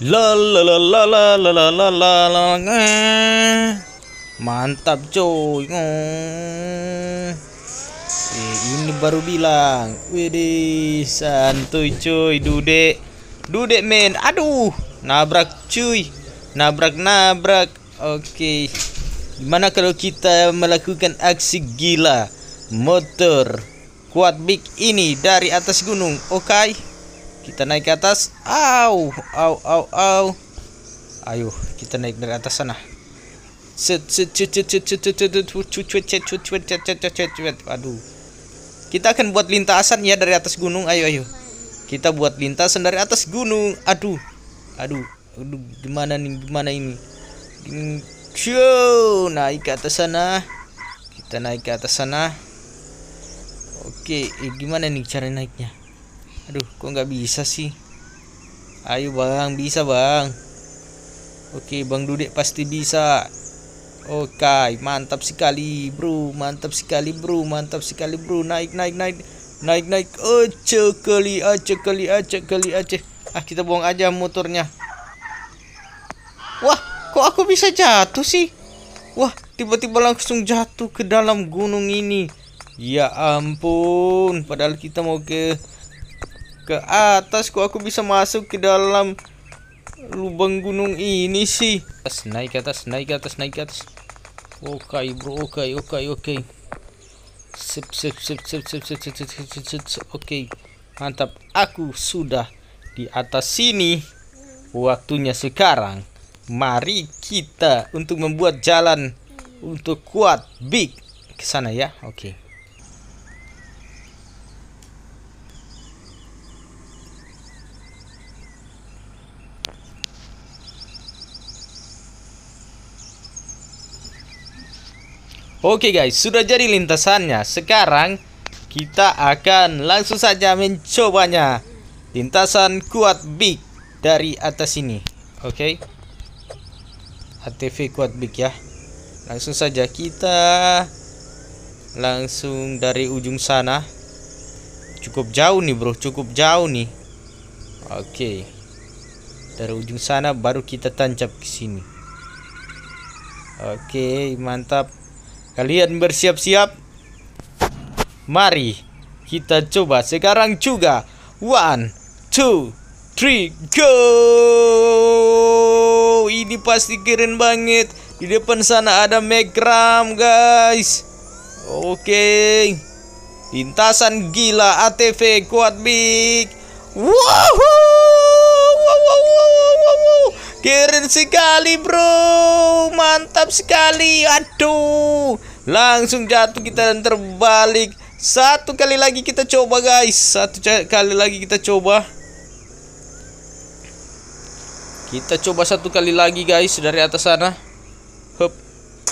La la la la la la la la la la Mantap coy. Oh. Eh, ini baru bilang. Widih, santuy cuy dude. Dude men. Aduh, nabrak cuy. Nabrak nabrak. Oke. Okay. Gimana kalau kita melakukan aksi gila motor kuat big ini dari atas gunung? Oke. Okay? Kita naik ke atas. Au, au, au, au. Ayo, kita naik dari atas sana. Aduh. Kita akan buat lintasan ya dari atas gunung. Ayo, ayo. Kita buat lintasan dari atas gunung. Aduh. Aduh. Aduh, gimana nih? Gimana ini? Show, naik ke atas sana. Kita naik ke atas sana. Oke, eh, gimana nih cara naiknya? aduh kok nggak bisa sih ayo bang bisa bang oke bang dudek pasti bisa oke mantap sekali bro mantap sekali bro mantap sekali bro naik naik naik naik naik oce kali oce kali oce kali oce ah kita buang aja motornya wah kok aku bisa jatuh sih wah tiba-tiba langsung jatuh ke dalam gunung ini Ya ampun, padahal kita mau ke ke atas kok aku bisa masuk ke dalam lubang gunung ini sih atas naik ke atas naik ke atas naik ke atas oke okay, bro oke okay, oke okay, oke okay. sip sip sip sip sip sip sip sip sip sip, sip, sip. oke okay. mantap aku sudah di atas sini waktunya sekarang mari kita untuk membuat jalan untuk kuat big ke sana ya oke okay. Oke guys, sudah jadi lintasannya. Sekarang kita akan langsung saja mencobanya. Lintasan kuat big dari atas ini. Oke. Okay. ATV kuat big ya. Langsung saja kita langsung dari ujung sana. Cukup jauh nih, Bro. Cukup jauh nih. Oke. Okay. Dari ujung sana baru kita tancap ke sini. Oke, okay, mantap. Kalian bersiap-siap? Mari kita coba sekarang juga. One, two, three, go! Ini pasti keren banget. Di depan sana ada megram guys. Oke. Okay. Lintasan gila ATV kuat big. Woohoo! Keren sekali bro Mantap sekali Aduh Langsung jatuh kita dan terbalik Satu kali lagi kita coba guys Satu kali lagi kita coba Kita coba satu kali lagi guys Dari atas sana Hup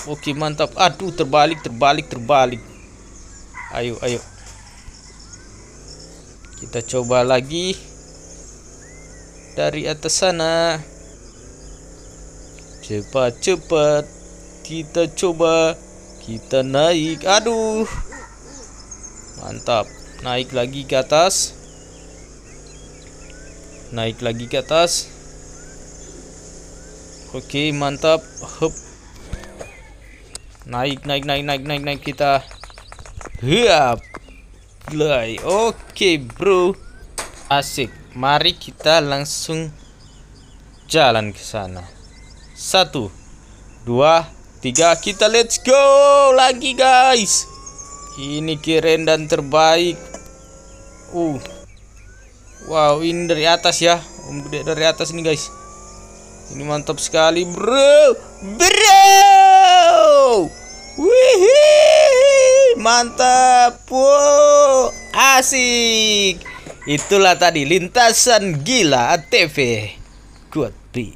Oke mantap Aduh terbalik terbalik terbalik Ayo ayo Kita coba lagi Dari atas sana Cepat cepat kita coba kita naik. Aduh. Mantap. Naik lagi ke atas. Naik lagi ke atas. Oke, mantap. Hup. Naik, naik, naik, naik, naik, naik kita. Hup. lay Oke, bro. Asik. Mari kita langsung jalan ke sana. Satu, dua, tiga. Kita let's go lagi guys. Ini keren dan terbaik. Uh, wow ini dari atas ya. Om gede dari atas ini guys. Ini mantap sekali bro, bro. Wih, mantap. Wow, asik. Itulah tadi lintasan gila ATV. Good.